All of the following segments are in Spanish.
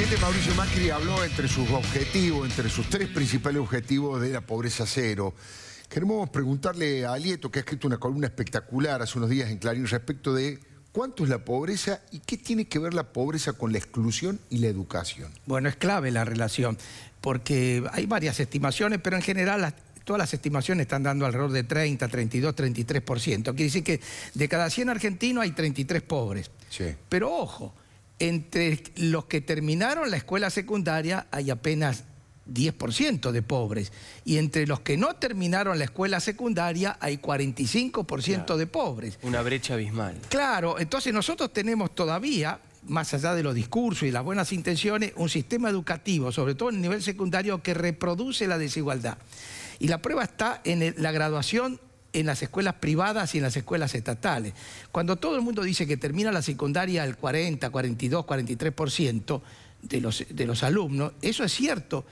presidente Mauricio Macri habló entre sus objetivos, entre sus tres principales objetivos de la pobreza cero. Queremos preguntarle a Alieto, que ha escrito una columna espectacular hace unos días en Clarín, respecto de cuánto es la pobreza y qué tiene que ver la pobreza con la exclusión y la educación. Bueno, es clave la relación, porque hay varias estimaciones, pero en general todas las estimaciones están dando alrededor de 30, 32, 33%. Quiere decir que de cada 100 argentinos hay 33 pobres. Sí. Pero ojo, entre los que terminaron la escuela secundaria hay apenas 10% de pobres y entre los que no terminaron la escuela secundaria hay 45% de pobres. Una brecha abismal. Claro, entonces nosotros tenemos todavía, más allá de los discursos y las buenas intenciones, un sistema educativo, sobre todo en el nivel secundario, que reproduce la desigualdad. Y la prueba está en la graduación en las escuelas privadas y en las escuelas estatales. Cuando todo el mundo dice que termina la secundaria el 40, 42, 43% de los, de los alumnos, eso es cierto.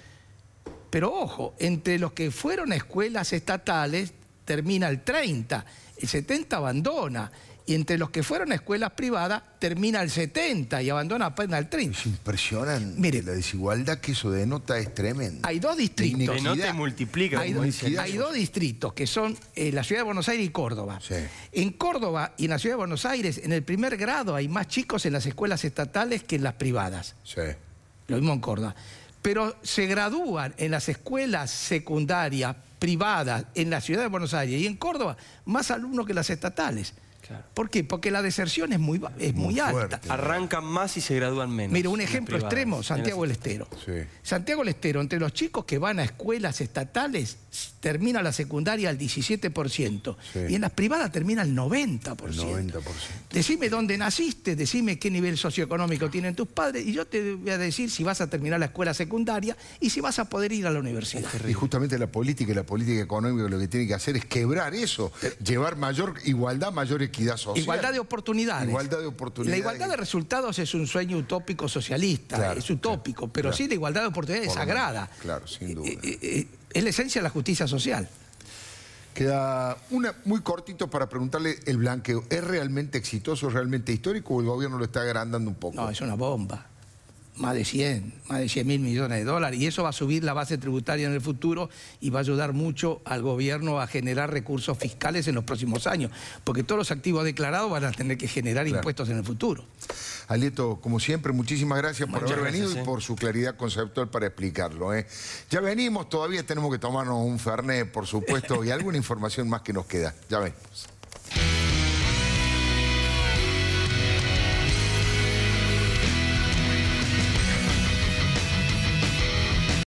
Pero ojo, entre los que fueron a escuelas estatales termina el 30, el 70 abandona y entre los que fueron a escuelas privadas termina el 70 y abandona apenas el 30. Es impresionante. Mire, la desigualdad que eso denota es tremenda. Hay dos distritos. multiplica. Hay, dos distritos que son eh, la Ciudad de Buenos Aires y Córdoba. En Córdoba y en la Ciudad de Buenos Aires, en el primer grado hay más chicos en las escuelas estatales que en las privadas. Sí. Lo mismo en Córdoba. Pero se gradúan en las escuelas secundarias privadas en la Ciudad de Buenos Aires y en Córdoba más alumnos que las estatales. ¿Por qué? Porque la deserción es muy, es muy, alta. Arrancan más y se gradúan menos. Mira, un ejemplo extremo, Santiago del Estero. Santiago del Estero, entre los chicos que van a escuelas estatales, termina la secundaria al 17%. Y en las privadas termina el 90%. El 90%. Decime dónde naciste, decime qué nivel socioeconómico tienen tus padres y yo te voy a decir si vas a terminar la escuela secundaria y si vas a poder ir a la universidad. Y justamente la política y la política económica lo que tiene que hacer es quebrar eso, eh, llevar mayor igualdad, mayor equidad Igualdad de oportunidades. La igualdad de resultados es un sueño utópico socialista, es utópico, pero sí la igualdad de oportunidades es sagrada. Claro, sin eh, duda. Eh, eh, es la esencia de la justicia social. Queda una muy cortito para preguntarle el blanqueo. ¿Es realmente exitoso, realmente histórico o el gobierno lo está agrandando un poco? No, es una bomba más de 100, más de 100 mil millones de dólares. Y eso va a subir la base tributaria en el futuro y va a ayudar mucho al gobierno a generar recursos fiscales en los próximos años, porque todos los activos declarados van a tener que generar impuestos en el futuro. Alieto, como siempre, muchísimas gracias por haber venido y por su claridad conceptual para explicarlo. ¿eh? Ya venimos, todavía tenemos que tomarnos un fernet, por supuesto, y alguna información más que nos queda. Ya venimos.